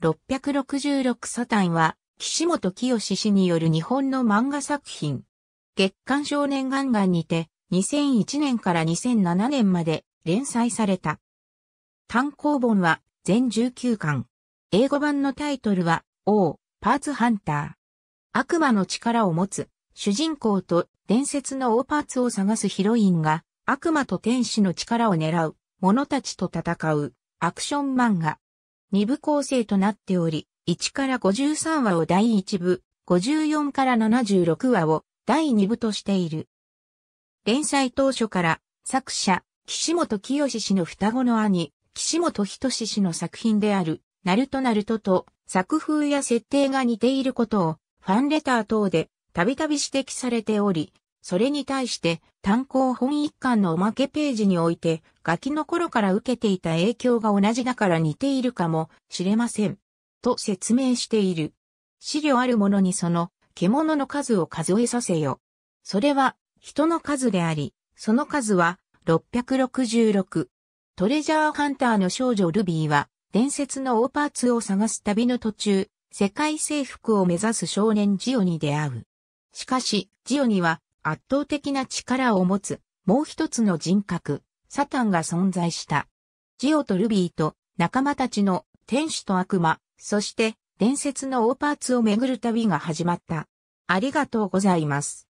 666サタンは、岸本清氏による日本の漫画作品。月刊少年ガンガンにて、2001年から2007年まで連載された。単行本は全19巻。英語版のタイトルは、王、パーツハンター。悪魔の力を持つ、主人公と伝説の王パーツを探すヒロインが、悪魔と天使の力を狙う、者たちと戦う、アクション漫画。2部構成となっており、1から53話を第1部、54から76話を第2部としている。連載当初から作者、岸本清氏の双子の兄、岸本人志氏の作品である、ナルトナルトと作風や設定が似ていることをファンレター等でたびたび指摘されており、それに対して単行本一巻のおまけページにおいて、ガキの頃から受けていた影響が同じだから似ているかもしれません。と説明している。資料あるものにその獣の数を数えさせよ。それは人の数であり、その数は666。トレジャーハンターの少女ルビーは、伝説のオーパーツを探す旅の途中、世界征服を目指す少年ジオに出会う。しかし、ジオには圧倒的な力を持つ、もう一つの人格、サタンが存在した。ジオとルビーと仲間たちの天使と悪魔、そして伝説のオーパーツをめぐる旅が始まった。ありがとうございます。